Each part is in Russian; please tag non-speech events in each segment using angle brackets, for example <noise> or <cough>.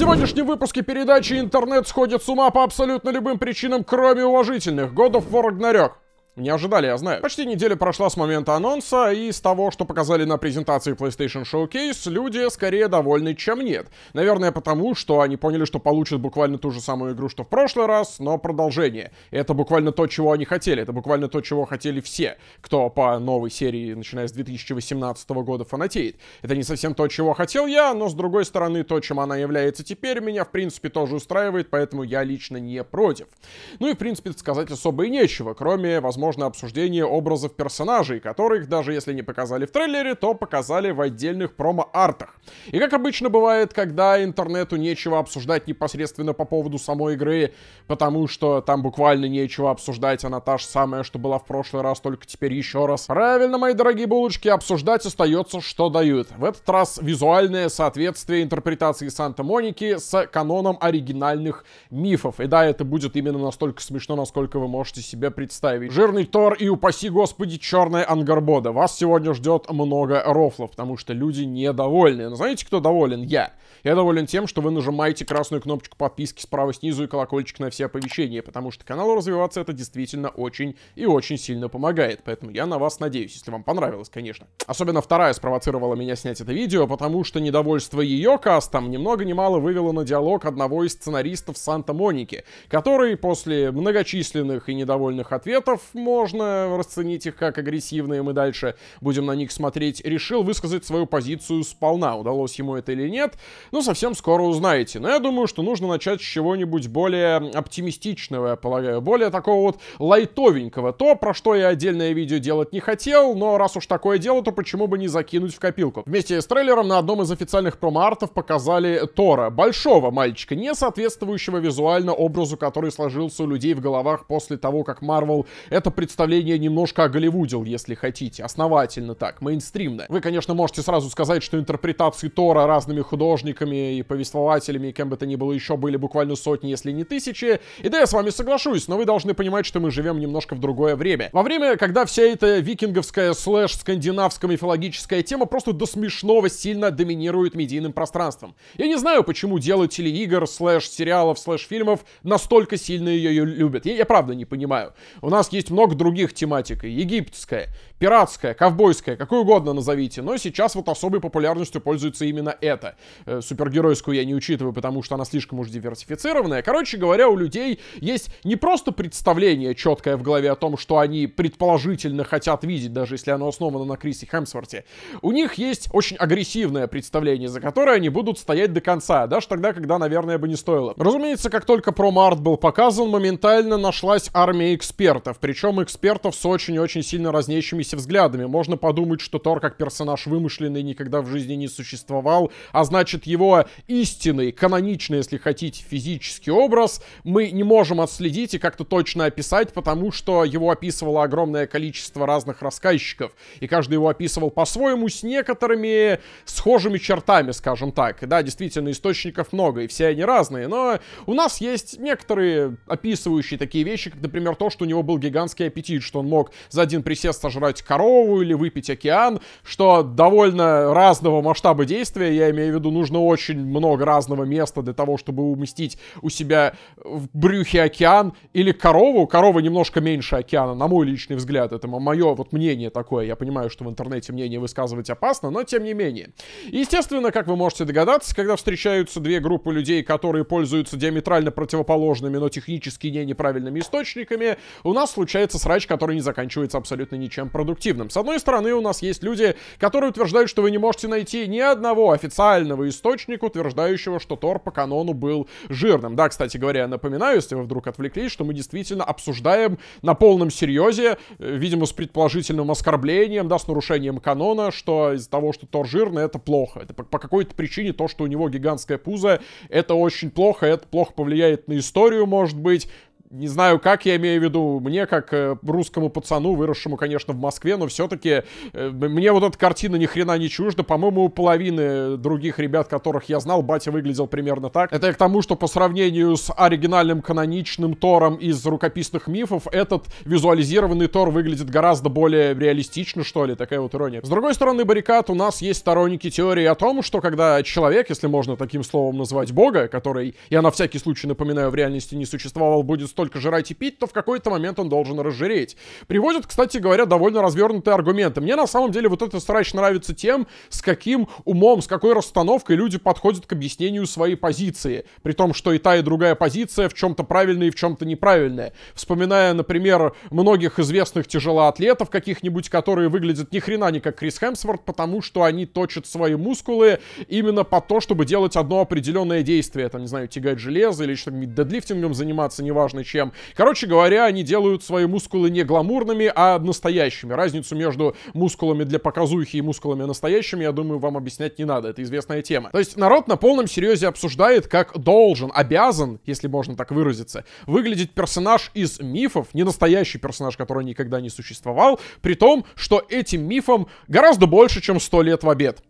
сегодняшнем выпуске передачи интернет сходит с ума по абсолютно любым причинам, кроме уважительных. Годов of War Ragnarok. Не ожидали, я знаю. Почти неделя прошла с момента анонса, и с того, что показали на презентации PlayStation Showcase, люди скорее довольны, чем нет. Наверное, потому, что они поняли, что получат буквально ту же самую игру, что в прошлый раз, но продолжение. Это буквально то, чего они хотели. Это буквально то, чего хотели все, кто по новой серии, начиная с 2018 года, фанатеет. Это не совсем то, чего хотел я, но с другой стороны, то, чем она является теперь, меня в принципе тоже устраивает, поэтому я лично не против. Ну и в принципе сказать особо и нечего, кроме, возможно, возможно обсуждение образов персонажей, которых, даже если не показали в трейлере, то показали в отдельных промо-артах. И как обычно бывает, когда интернету нечего обсуждать непосредственно по поводу самой игры, потому что там буквально нечего обсуждать, она та же самая, что была в прошлый раз, только теперь еще раз. Правильно, мои дорогие булочки, обсуждать остается, что дают. В этот раз визуальное соответствие интерпретации Санта-Моники с каноном оригинальных мифов. И да, это будет именно настолько смешно, насколько вы можете себе представить. Жир черный Тор и, упаси господи, черная Ангарбода. Вас сегодня ждет много рофлов, потому что люди недовольны. Но ну, знаете, кто доволен? Я. Я доволен тем, что вы нажимаете красную кнопочку подписки справа снизу и колокольчик на все оповещения, потому что каналу развиваться это действительно очень и очень сильно помогает. Поэтому я на вас надеюсь, если вам понравилось, конечно. Особенно вторая спровоцировала меня снять это видео, потому что недовольство ее кастом немного много ни мало вывело на диалог одного из сценаристов Санта-Моники, который после многочисленных и недовольных ответов, можно расценить их как агрессивные, мы дальше будем на них смотреть, решил высказать свою позицию сполна. Удалось ему это или нет, ну, совсем скоро узнаете. Но я думаю, что нужно начать с чего-нибудь более оптимистичного, я полагаю, более такого вот лайтовенького. То, про что я отдельное видео делать не хотел, но раз уж такое дело, то почему бы не закинуть в копилку. Вместе с трейлером на одном из официальных промо-артов показали Тора, большого мальчика, не соответствующего визуально образу, который сложился у людей в головах после того, как Марвел это представление немножко оголливудил, если хотите, основательно так, мейнстримно. Вы, конечно, можете сразу сказать, что интерпретации Тора разными художниками художниками и повествователями, и кем бы то ни было еще были буквально сотни, если не тысячи. И да, я с вами соглашусь, но вы должны понимать, что мы живем немножко в другое время. Во время, когда вся эта викинговская слэш скандинавская мифологическая тема просто до смешного сильно доминирует медийным пространством. Я не знаю, почему делатели игр, слэш сериалов, слэш фильмов настолько сильно ее любят. Я, я правда не понимаю. У нас есть много других тематик. Египетская, пиратская, ковбойская, какую угодно назовите. Но сейчас вот особой популярностью пользуется именно это. Э, супергеройскую я не учитываю, потому что она слишком уж диверсифицированная. Короче говоря, у людей есть не просто представление четкое в голове о том, что они предположительно хотят видеть, даже если оно основано на Крисе Хемсворте. У них есть очень агрессивное представление, за которое они будут стоять до конца, даже тогда, когда, наверное, бы не стоило. Разумеется, как только промо-арт был показан, моментально нашлась армия экспертов, причем экспертов с очень-очень сильно разнеющимися взглядами. Можно подумать, что Тор как персонаж вымышленный никогда в жизни не существовал, а значит его его истинный, каноничный, если хотите, физический образ мы не можем отследить и как-то точно описать, потому что его описывало огромное количество разных рассказчиков, и каждый его описывал по-своему с некоторыми схожими чертами, скажем так. И да, действительно, источников много, и все они разные, но у нас есть некоторые описывающие такие вещи, как, например, то, что у него был гигантский аппетит, что он мог за один присест сожрать корову или выпить океан, что довольно разного масштаба действия, я имею в виду, нужно очень много разного места для того, чтобы уместить у себя в брюхе океан или корову. Корова немножко меньше океана, на мой личный взгляд. Это мое вот мнение такое. Я понимаю, что в интернете мнение высказывать опасно, но тем не менее. естественно, как вы можете догадаться, когда встречаются две группы людей, которые пользуются диаметрально противоположными, но технически не неправильными источниками, у нас случается срач, который не заканчивается абсолютно ничем продуктивным. С одной стороны, у нас есть люди, которые утверждают, что вы не можете найти ни одного официального источника, источник, утверждающего, что Тор по канону был жирным. Да, кстати говоря, напоминаю, если вы вдруг отвлеклись, что мы действительно обсуждаем на полном серьезе, э, видимо, с предположительным оскорблением, да, с нарушением канона, что из-за того, что Тор жирный, это плохо. Это по, по какой-то причине то, что у него гигантская пузо, это очень плохо, это плохо повлияет на историю, может быть не знаю, как я имею в виду, мне как э, русскому пацану, выросшему, конечно, в Москве, но все-таки э, мне вот эта картина ни хрена не чужда. По-моему, у половины других ребят, которых я знал, батя выглядел примерно так. Это к тому, что по сравнению с оригинальным каноничным Тором из рукописных мифов, этот визуализированный Тор выглядит гораздо более реалистично, что ли, такая вот ирония. С другой стороны баррикад, у нас есть сторонники теории о том, что когда человек, если можно таким словом назвать Бога, который, я на всякий случай напоминаю, в реальности не существовал, будет только жрать и пить, то в какой-то момент он должен разжиреть. Приводят, кстати говоря, довольно развернутые аргументы. Мне на самом деле вот эта срач нравится тем, с каким умом, с какой расстановкой люди подходят к объяснению своей позиции. При том, что и та, и другая позиция в чем-то правильная и в чем-то неправильная. Вспоминая, например, многих известных тяжелоатлетов каких-нибудь, которые выглядят ни хрена не как Крис Хемсворт, потому что они точат свои мускулы именно по то, чтобы делать одно определенное действие. Там, не знаю, тягать железо или что-то дедлифтингом заниматься, неважно чем. Короче говоря, они делают свои мускулы не гламурными, а настоящими. Разницу между мускулами для показухи и мускулами настоящими, я думаю, вам объяснять не надо. Это известная тема. То есть народ на полном серьезе обсуждает, как должен, обязан, если можно так выразиться, выглядеть персонаж из мифов, не настоящий персонаж, который никогда не существовал, при том, что этим мифом гораздо больше, чем сто лет в обед.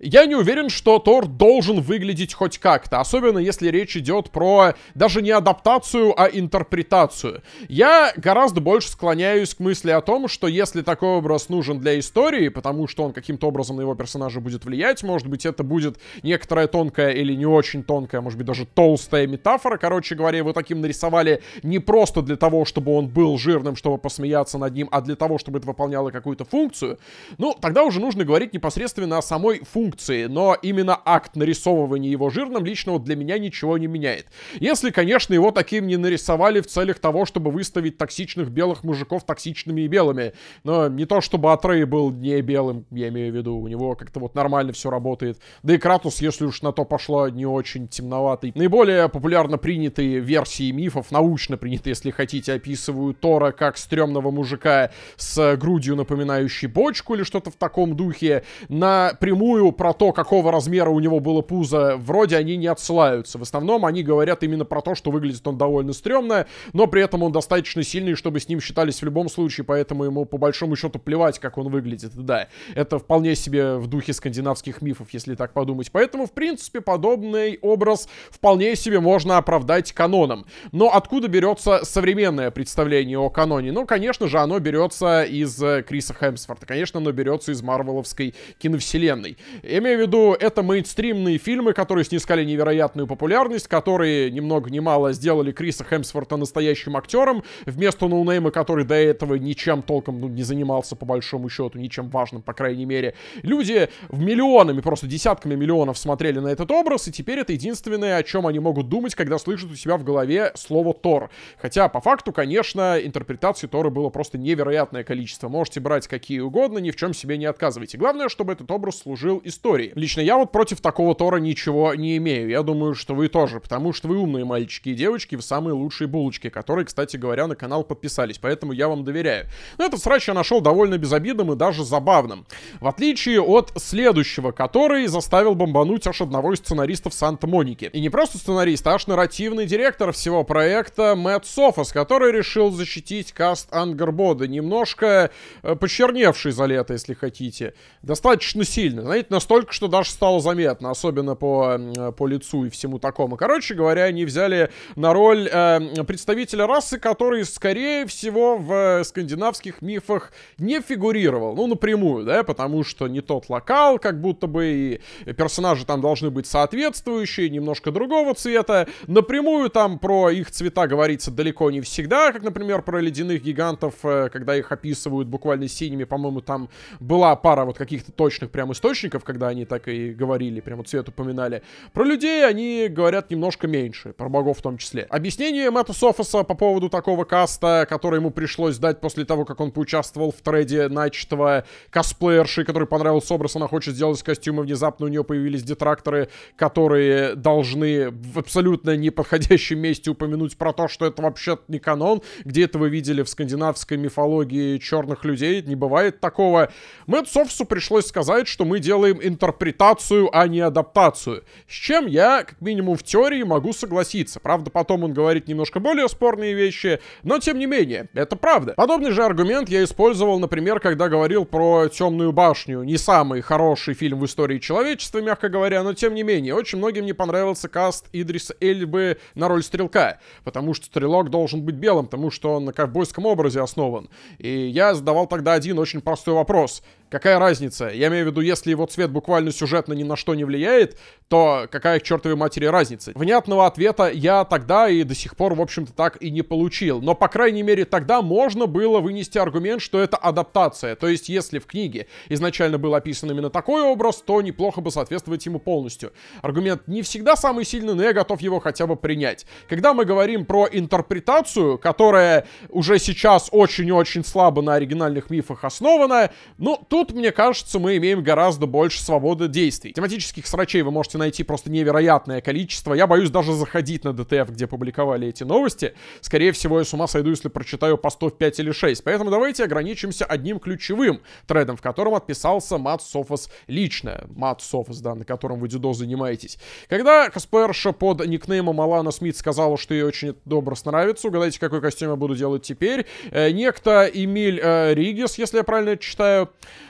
Я не уверен, что Тор должен выглядеть хоть как-то, особенно если речь идет про даже не адаптацию, а интерпретацию. Я гораздо больше склоняюсь к мысли о том, что если такой образ нужен для истории, потому что он каким-то образом на его персонажа будет влиять, может быть, это будет некоторая тонкая или не очень тонкая, может быть, даже толстая метафора, короче говоря, его таким нарисовали не просто для того, чтобы он был жирным, чтобы посмеяться над ним, а для того, чтобы это выполняло какую-то функцию, ну, тогда уже нужно говорить непосредственно о самой самой функции, но именно акт нарисовывания его жирным лично вот для меня ничего не меняет. Если, конечно, его таким не нарисовали в целях того, чтобы выставить токсичных белых мужиков токсичными и белыми. Но не то, чтобы Атрей был не белым, я имею в виду, у него как-то вот нормально все работает. Да и Кратус, если уж на то пошло, не очень темноватый. Наиболее популярно принятые версии мифов, научно принятые, если хотите, описывают Тора как стрёмного мужика с грудью, напоминающей бочку или что-то в таком духе. Напрямую впрямую про то, какого размера у него было пузо, вроде они не отсылаются. В основном они говорят именно про то, что выглядит он довольно стрёмно, но при этом он достаточно сильный, чтобы с ним считались в любом случае, поэтому ему по большому счету плевать, как он выглядит. Да, это вполне себе в духе скандинавских мифов, если так подумать. Поэтому, в принципе, подобный образ вполне себе можно оправдать каноном. Но откуда берется современное представление о каноне? Ну, конечно же, оно берется из э, Криса Хемсфорда, конечно, оно берется из марвеловской киновселенной. Я имею в виду, это мейнстримные фильмы, которые снискали невероятную популярность, которые ни много ни мало сделали Криса Хемсворта настоящим актером, вместо ноунейма, который до этого ничем толком ну, не занимался, по большому счету, ничем важным, по крайней мере. Люди в миллионами, просто десятками миллионов смотрели на этот образ, и теперь это единственное, о чем они могут думать, когда слышат у себя в голове слово Тор. Хотя, по факту, конечно, интерпретаций Тора было просто невероятное количество. Можете брать какие угодно, ни в чем себе не отказывайте. Главное, чтобы этот образ служил крыл истории. Лично я вот против такого Тора ничего не имею. Я думаю, что вы тоже, потому что вы умные мальчики и девочки, вы самые лучшие булочки, которые, кстати говоря, на канал подписались, поэтому я вам доверяю. Но этот срач я нашел довольно безобидным и даже забавным. В отличие от следующего, который заставил бомбануть аж одного из сценаристов Санта-Моники. И не просто сценарист, а аж нарративный директор всего проекта Мэтт Софос, который решил защитить каст Ангербода, немножко э, почерневший за лето, если хотите. Достаточно сильно. Знаете, происходить настолько, что даже стало заметно, особенно по, по лицу и всему такому. Короче говоря, они взяли на роль э, представителя расы, который, скорее всего, в э, скандинавских мифах не фигурировал. Ну, напрямую, да, потому что не тот локал, как будто бы и персонажи там должны быть соответствующие, немножко другого цвета. Напрямую там про их цвета говорится далеко не всегда, как, например, про ледяных гигантов, э, когда их описывают буквально синими, по-моему, там была пара вот каких-то точных прям источников, айтишников, когда они так и говорили, прямо цвет упоминали. Про людей они говорят немножко меньше, про богов в том числе. Объяснение Мэтта Софоса по поводу такого каста, который ему пришлось дать после того, как он поучаствовал в треде начатого косплеерши, который понравился образ, она хочет сделать костюмы, внезапно у нее появились детракторы, которые должны в абсолютно неподходящем месте упомянуть про то, что это вообще не канон, где это вы видели в скандинавской мифологии черных людей, не бывает такого. Мэтт Софсу пришлось сказать, что мы делаем интерпретацию, а не адаптацию. С чем я, как минимум в теории, могу согласиться. Правда, потом он говорит немножко более спорные вещи, но тем не менее, это правда. Подобный же аргумент я использовал, например, когда говорил про «Темную башню». Не самый хороший фильм в истории человечества, мягко говоря, но тем не менее, очень многим не понравился каст Идриса Эльбы на роль стрелка, потому что стрелок должен быть белым, потому что он на ковбойском образе основан. И я задавал тогда один очень простой вопрос. Какая разница? Я имею в виду, если его цвет буквально сюжетно ни на что не влияет, то какая к чертовой матери разница? Внятного ответа я тогда и до сих пор, в общем-то, так и не получил. Но, по крайней мере, тогда можно было вынести аргумент, что это адаптация. То есть, если в книге изначально был описан именно такой образ, то неплохо бы соответствовать ему полностью. Аргумент не всегда самый сильный, но я готов его хотя бы принять. Когда мы говорим про интерпретацию, которая уже сейчас очень-очень слабо на оригинальных мифах основана, ну, тут тут, мне кажется, мы имеем гораздо больше свободы действий. Тематических срачей вы можете найти просто невероятное количество. Я боюсь даже заходить на ДТФ, где публиковали эти новости. Скорее всего, я с ума сойду, если прочитаю по постов 5 или 6. Поэтому давайте ограничимся одним ключевым трендом, в котором отписался Мат Софос лично. Мат Софос, да, на котором вы дюдо занимаетесь. Когда косплеерша под никнеймом Алана Смит сказала, что ей очень добро нравится, угадайте, какой костюм я буду делать теперь. Э, некто Эмиль э, Ригис, если я правильно читаю,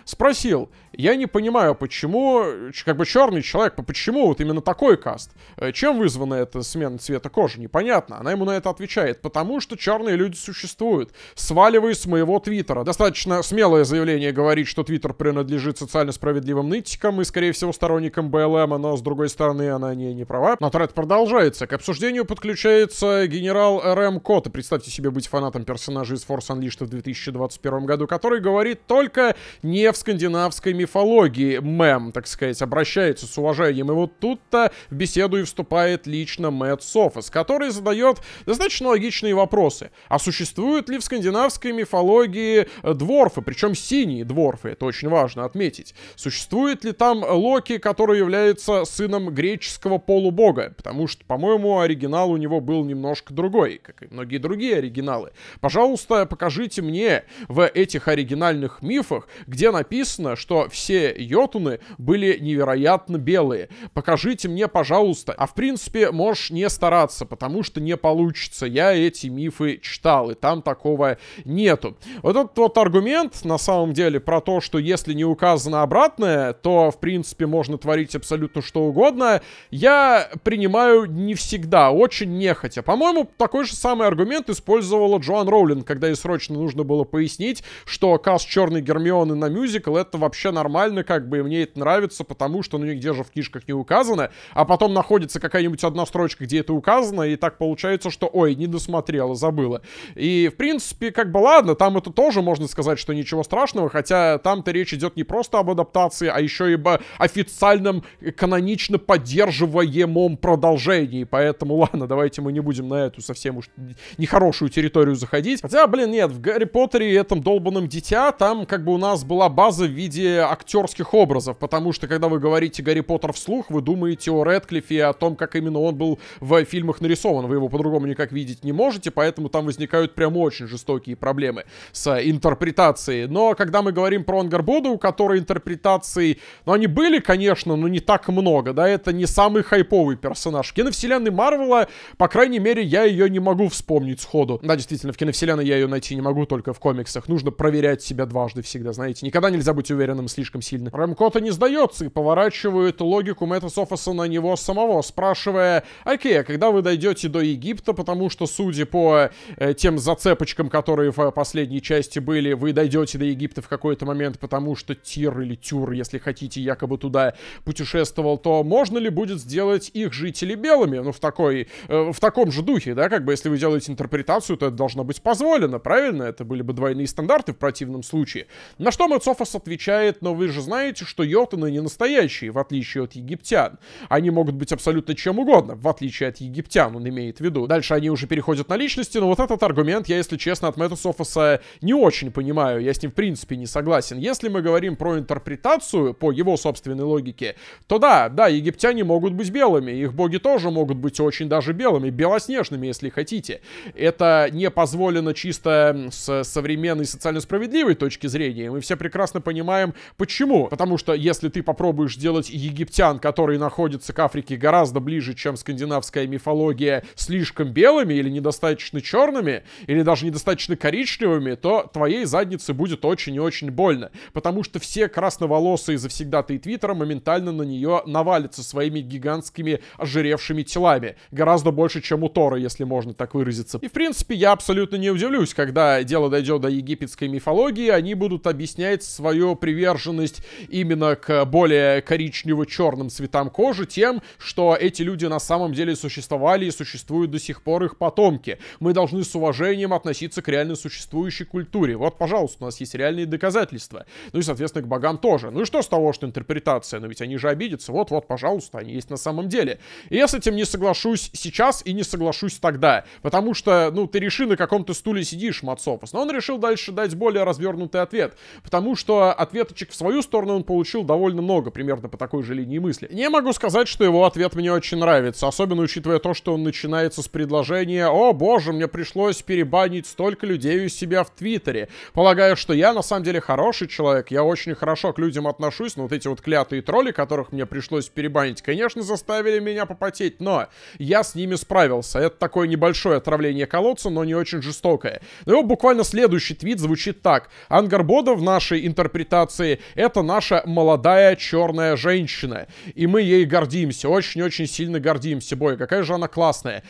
спросил, я не понимаю, почему, как бы черный человек, почему вот именно такой каст? Э, чем вызвана эта смена цвета кожи? Непонятно. Она ему на это отвечает, потому что черные люди существуют. Сваливай с моего твиттера. Достаточно смелое заявление говорит, что твиттер принадлежит социально справедливым нытикам и, скорее всего, сторонникам БЛМ, но, с другой стороны, она не, не права. Но тред продолжается. К обсуждению подключается генерал РМ Кот. И представьте себе быть фанатом персонажа из Force Unleashed в 2021 году, который говорит только не в скандинавской мифологии. Мэм, так сказать, обращается с уважением. И вот тут-то в беседу и вступает лично Мэтт Софос, который задает достаточно логичные вопросы. А существуют ли в скандинавской мифологии э, дворфы, причем синие дворфы, это очень важно отметить. Существует ли там Локи, который является сыном греческого полубога? Потому что, по-моему, оригинал у него был немножко другой, как и многие другие оригиналы. Пожалуйста, покажите мне в этих оригинальных мифах, где написано написано, что все йотуны были невероятно белые. Покажите мне, пожалуйста. А в принципе, можешь не стараться, потому что не получится. Я эти мифы читал, и там такого нету. Вот этот вот аргумент, на самом деле, про то, что если не указано обратное, то, в принципе, можно творить абсолютно что угодно, я принимаю не всегда, очень нехотя. По-моему, такой же самый аргумент использовала Джоан Роулин, когда ей срочно нужно было пояснить, что каст Черной Гермионы на мюзикле мюзикл, это вообще нормально, как бы, и мне это нравится, потому что, ну, нигде же в книжках не указано, а потом находится какая-нибудь одна строчка, где это указано, и так получается, что, ой, не досмотрела, забыла. И, в принципе, как бы, ладно, там это тоже можно сказать, что ничего страшного, хотя там-то речь идет не просто об адаптации, а еще и об официальном, э, канонично поддерживаемом продолжении, поэтому, ладно, давайте мы не будем на эту совсем уж нехорошую территорию заходить. Хотя, блин, нет, в Гарри Поттере и этом долбанном дитя, там как бы у нас была база в виде актерских образов, потому что когда вы говорите Гарри Поттер вслух, вы думаете о Редклифе и о том, как именно он был в фильмах нарисован. Вы его по-другому никак видеть не можете, поэтому там возникают прям очень жестокие проблемы с интерпретацией. Но когда мы говорим про Ангарбода, у которой интерпретации, ну они были, конечно, но не так много, да, это не самый хайповый персонаж. В киновселенной Марвела, по крайней мере, я ее не могу вспомнить сходу. Да, действительно, в киновселенной я ее найти не могу, только в комиксах. Нужно проверять себя дважды всегда, знаете. Никогда никогда нельзя быть уверенным слишком сильно. Рэмкота не сдается и поворачивает логику Мэтта Софаса на него самого, спрашивая, окей, а когда вы дойдете до Египта, потому что, судя по э, тем зацепочкам, которые в э, последней части были, вы дойдете до Египта в какой-то момент, потому что Тир или Тюр, если хотите, якобы туда путешествовал, то можно ли будет сделать их жители белыми? Ну, в такой, э, в таком же духе, да, как бы, если вы делаете интерпретацию, то это должно быть позволено, правильно? Это были бы двойные стандарты в противном случае. На что Мэтт Софас Морфос отвечает, но вы же знаете, что йотаны не настоящие, в отличие от египтян. Они могут быть абсолютно чем угодно, в отличие от египтян, он имеет в виду. Дальше они уже переходят на личности, но вот этот аргумент я, если честно, от Мэтта Софоса не очень понимаю, я с ним в принципе не согласен. Если мы говорим про интерпретацию, по его собственной логике, то да, да, египтяне могут быть белыми, их боги тоже могут быть очень даже белыми, белоснежными, если хотите. Это не позволено чисто с современной социально справедливой точки зрения, мы все прекрасно прекрасно понимаем, почему. Потому что если ты попробуешь сделать египтян, которые находятся к Африке гораздо ближе, чем скандинавская мифология, слишком белыми или недостаточно черными, или даже недостаточно коричневыми, то твоей заднице будет очень и очень больно. Потому что все красноволосые завсегдаты и Твиттера моментально на нее навалятся своими гигантскими ожиревшими телами. Гораздо больше, чем у Тора, если можно так выразиться. И в принципе я абсолютно не удивлюсь, когда дело дойдет до египетской мифологии, они будут объяснять свою приверженность именно к более коричнево-черным цветам кожи тем, что эти люди на самом деле существовали и существуют до сих пор их потомки. Мы должны с уважением относиться к реально существующей культуре. Вот, пожалуйста, у нас есть реальные доказательства. Ну и, соответственно, к богам тоже. Ну и что с того, что интерпретация? Но ну ведь они же обидятся. Вот-вот, пожалуйста, они есть на самом деле. И я с этим не соглашусь сейчас и не соглашусь тогда. Потому что, ну, ты реши, на каком то стуле сидишь, Мацопас. Но он решил дальше дать более развернутый ответ. Потому что что ответочек в свою сторону он получил довольно много, примерно по такой же линии мысли. Не могу сказать, что его ответ мне очень нравится, особенно учитывая то, что он начинается с предложения «О боже, мне пришлось перебанить столько людей у себя в Твиттере, полагая, что я на самом деле хороший человек, я очень хорошо к людям отношусь, но вот эти вот клятые тролли, которых мне пришлось перебанить, конечно, заставили меня попотеть, но я с ними справился. Это такое небольшое отравление колодца, но не очень жестокое». Но ну его буквально следующий твит звучит так. «Ангарбода в нашей интернете интерпретации, это наша молодая черная женщина. И мы ей гордимся, очень-очень сильно гордимся. Бой, какая же она классная.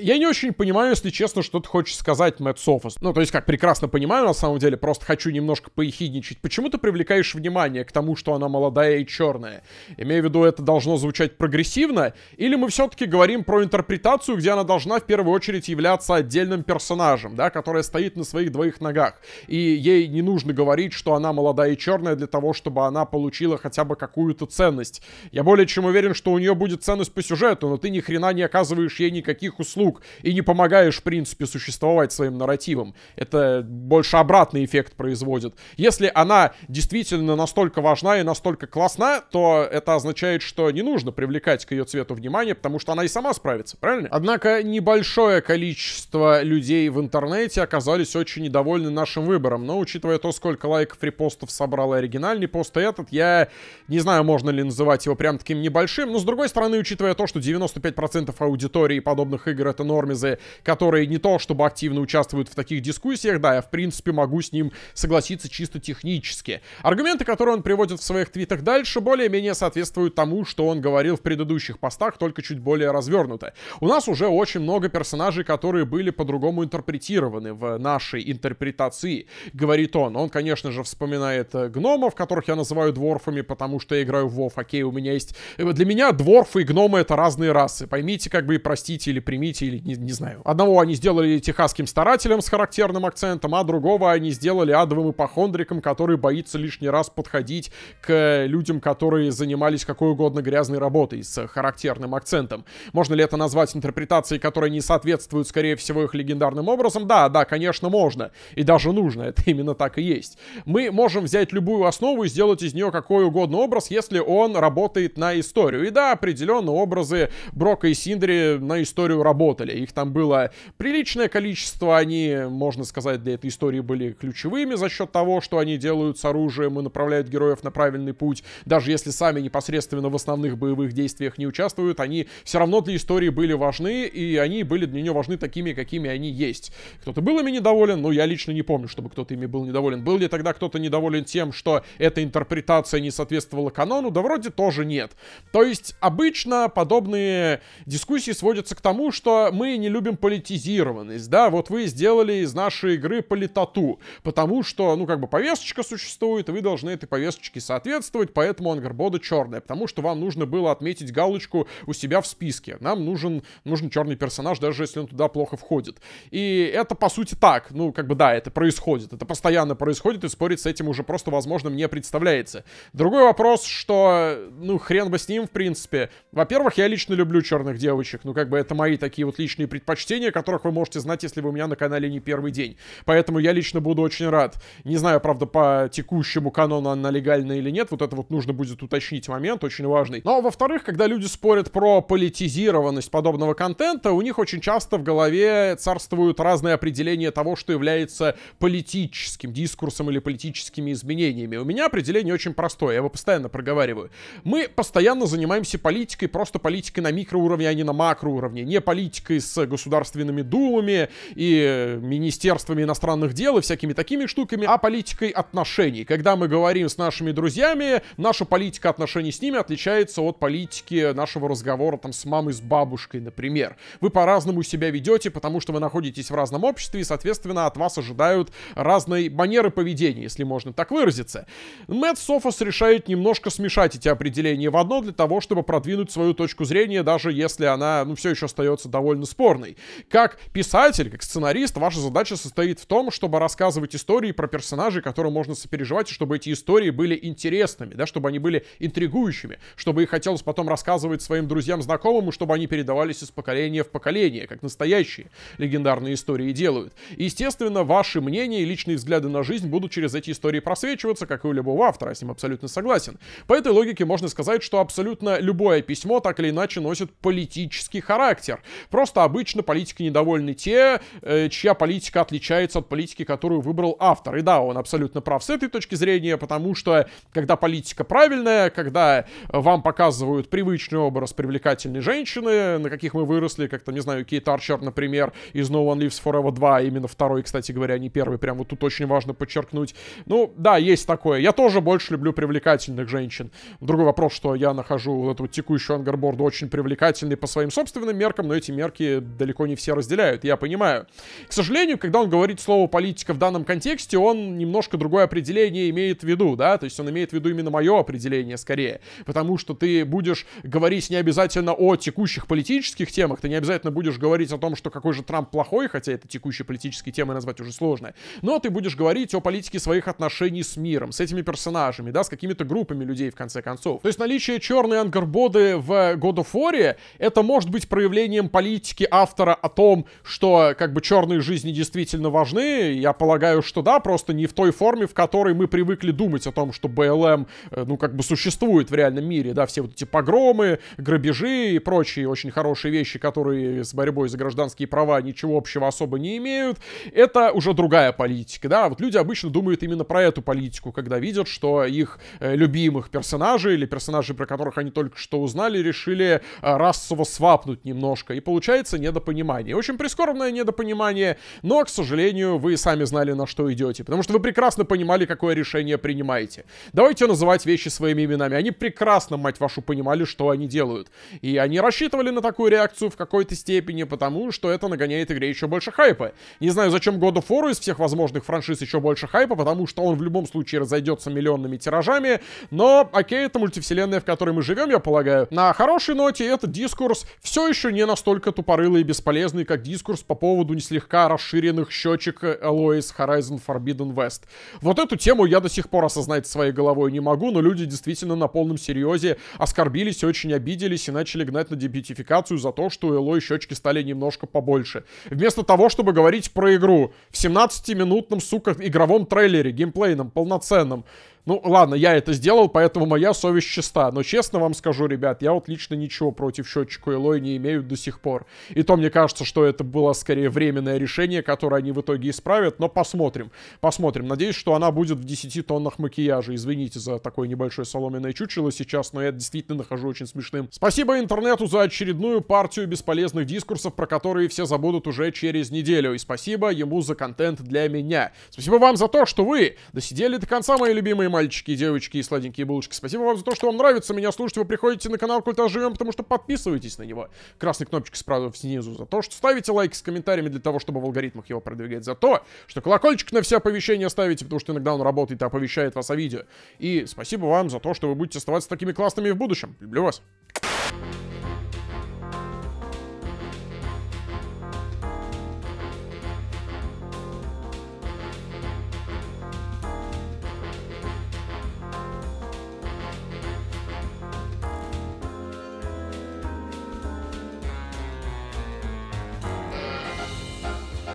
Я не очень понимаю, если честно, что ты хочешь сказать, Мэтт Софос. Ну, то есть, как прекрасно понимаю, на самом деле, просто хочу немножко поехидничать. Почему ты привлекаешь внимание к тому, что она молодая и черная? Имею в виду, это должно звучать прогрессивно? Или мы все-таки говорим про интерпретацию, где она должна в первую очередь являться отдельным персонажем, да, которая стоит на своих двоих ногах, и ей не нужно говорить, что она молодая молодая и черная для того, чтобы она получила хотя бы какую-то ценность. Я более чем уверен, что у нее будет ценность по сюжету, но ты ни хрена не оказываешь ей никаких услуг и не помогаешь, в принципе, существовать своим нарративом. Это больше обратный эффект производит. Если она действительно настолько важна и настолько классна, то это означает, что не нужно привлекать к ее цвету внимание, потому что она и сама справится, правильно? Однако небольшое количество людей в интернете оказались очень недовольны нашим выбором, но учитывая то, сколько лайков, репост постов собрал и оригинальный пост, и этот. Я не знаю, можно ли называть его прям таким небольшим, но с другой стороны, учитывая то, что 95% аудитории подобных игр это нормизы, которые не то чтобы активно участвуют в таких дискуссиях, да, я в принципе могу с ним согласиться чисто технически. Аргументы, которые он приводит в своих твитах дальше, более-менее соответствуют тому, что он говорил в предыдущих постах, только чуть более развернуто. У нас уже очень много персонажей, которые были по-другому интерпретированы в нашей интерпретации, говорит он. Он, конечно же, вспоминает напоминает гномов, которых я называю дворфами, потому что я играю в WoW, окей, у меня есть... Э, для меня дворфы и гномы это разные расы. Поймите, как бы, простите или примите, или не, не знаю. Одного они сделали техасским старателем с характерным акцентом, а другого они сделали адовым ипохондриком, который боится лишний раз подходить к людям, которые занимались какой угодно грязной работой с характерным акцентом. Можно ли это назвать интерпретацией, которая не соответствует, скорее всего, их легендарным образом? Да, да, конечно, можно. И даже нужно. <laughs> Это именно так и есть. Мы можем можем взять любую основу и сделать из нее какой угодно образ, если он работает на историю. И да, определенно образы Брока и Синдри на историю работали. Их там было приличное количество, они, можно сказать, для этой истории были ключевыми за счет того, что они делают с оружием и направляют героев на правильный путь. Даже если сами непосредственно в основных боевых действиях не участвуют, они все равно для истории были важны, и они были для нее важны такими, какими они есть. Кто-то был ими недоволен, но я лично не помню, чтобы кто-то ими был недоволен. Был ли тогда кто-то недоволен недоволен тем, что эта интерпретация не соответствовала канону, да вроде тоже нет. То есть обычно подобные дискуссии сводятся к тому, что мы не любим политизированность, да, вот вы сделали из нашей игры политоту, потому что, ну, как бы повесточка существует, и вы должны этой повесточке соответствовать, поэтому Ангербода черная, потому что вам нужно было отметить галочку у себя в списке. Нам нужен, нужен черный персонаж, даже если он туда плохо входит. И это, по сути, так. Ну, как бы, да, это происходит. Это постоянно происходит, и спорить с этим уже уже просто возможным не представляется. Другой вопрос, что, ну, хрен бы с ним, в принципе. Во-первых, я лично люблю черных девочек. Ну, как бы это мои такие вот личные предпочтения, которых вы можете знать, если вы у меня на канале не первый день. Поэтому я лично буду очень рад. Не знаю, правда, по текущему канону она легальна или нет. Вот это вот нужно будет уточнить момент, очень важный. Но, во-вторых, когда люди спорят про политизированность подобного контента, у них очень часто в голове царствуют разные определения того, что является политическим дискурсом или политическим этими изменениями? У меня определение очень простое, я его постоянно проговариваю. Мы постоянно занимаемся политикой, просто политикой на микроуровне, а не на макроуровне. Не политикой с государственными думами и э, министерствами иностранных дел и всякими такими штуками, а политикой отношений. Когда мы говорим с нашими друзьями, наша политика отношений с ними отличается от политики нашего разговора там с мамой, с бабушкой, например. Вы по-разному себя ведете, потому что вы находитесь в разном обществе, и, соответственно, от вас ожидают разной манеры поведения, если можно так выразиться. Мэтт Софос решает немножко смешать эти определения в одно для того, чтобы продвинуть свою точку зрения, даже если она, ну, все еще остается довольно спорной. Как писатель, как сценарист, ваша задача состоит в том, чтобы рассказывать истории про персонажей, которые можно сопереживать, и чтобы эти истории были интересными, да, чтобы они были интригующими, чтобы их хотелось потом рассказывать своим друзьям, знакомым, и чтобы они передавались из поколения в поколение, как настоящие легендарные истории делают. естественно, ваши мнения и личные взгляды на жизнь будут через эти истории просвечиваться, как и у любого автора, я с ним абсолютно согласен. По этой логике можно сказать, что абсолютно любое письмо так или иначе носит политический характер. Просто обычно политики недовольны те, э, чья политика отличается от политики, которую выбрал автор. И да, он абсолютно прав с этой точки зрения, потому что когда политика правильная, когда вам показывают привычный образ привлекательной женщины, на каких мы выросли, как-то, не знаю, Кейт Арчер, например, из No One Lives Forever 2, именно второй, кстати говоря, а не первый, прям вот тут очень важно подчеркнуть. Ну, да, есть такое. Я тоже больше люблю привлекательных женщин. Другой вопрос, что я нахожу вот эту текущую ангерборду очень привлекательной по своим собственным меркам, но эти мерки далеко не все разделяют, я понимаю. К сожалению, когда он говорит слово политика в данном контексте, он немножко другое определение имеет в виду, да, то есть он имеет в виду именно мое определение скорее, потому что ты будешь говорить не обязательно о текущих политических темах, ты не обязательно будешь говорить о том, что какой же Трамп плохой, хотя это текущие политические темы назвать уже сложно, но ты будешь говорить о политике своих отношений отношений с миром, с этими персонажами, да, с какими-то группами людей, в конце концов. То есть наличие черной ангарбоды в God of War, это может быть проявлением политики автора о том, что, как бы, черные жизни действительно важны, я полагаю, что да, просто не в той форме, в которой мы привыкли думать о том, что БЛМ, э, ну, как бы, существует в реальном мире, да, все вот эти погромы, грабежи и прочие очень хорошие вещи, которые с борьбой за гражданские права ничего общего особо не имеют, это уже другая политика, да, вот люди обычно думают именно про эту политику, когда видят, что их э, любимых персонажей или персонажей, про которых они только что узнали, решили э, расово свапнуть немножко. И получается недопонимание. Очень прискорбное недопонимание, но, к сожалению, вы сами знали, на что идете. Потому что вы прекрасно понимали, какое решение принимаете. Давайте называть вещи своими именами. Они прекрасно, мать вашу, понимали, что они делают. И они рассчитывали на такую реакцию в какой-то степени, потому что это нагоняет игре еще больше хайпа. Не знаю, зачем God of War из всех возможных франшиз еще больше хайпа, потому что он он в любом случае разойдется миллионными тиражами, но окей, это мультивселенная, в которой мы живем, я полагаю. На хорошей ноте этот дискурс все еще не настолько тупорылый и бесполезный, как дискурс по поводу не слегка расширенных счетчик Alloys Horizon Forbidden West. Вот эту тему я до сих пор осознать своей головой не могу, но люди действительно на полном серьезе оскорбились, очень обиделись и начали гнать на дебютификацию за то, что Элой щечки стали немножко побольше. Вместо того, чтобы говорить про игру, в 17-минутном, сука, игровом трейлере, геймплей геймплейном, полноценным. Ну, ладно, я это сделал, поэтому моя совесть чиста. Но честно вам скажу, ребят, я вот лично ничего против счетчика Элой не имею до сих пор. И то мне кажется, что это было скорее временное решение, которое они в итоге исправят. Но посмотрим. Посмотрим. Надеюсь, что она будет в 10 тоннах макияжа. Извините за такое небольшое соломенное чучело сейчас, но я действительно нахожу очень смешным. Спасибо интернету за очередную партию бесполезных дискурсов, про которые все забудут уже через неделю. И спасибо ему за контент для меня. Спасибо вам за то, что вы досидели до конца, мои любимые мальчики, и девочки и сладенькие булочки. Спасибо вам за то, что вам нравится меня слушать. Вы приходите на канал Культа Живем, потому что подписывайтесь на него. Красной кнопочкой справа снизу. За то, что ставите лайки с комментариями для того, чтобы в алгоритмах его продвигать. За то, что колокольчик на все оповещения ставите, потому что иногда он работает и оповещает вас о видео. И спасибо вам за то, что вы будете оставаться такими классными в будущем. Люблю вас.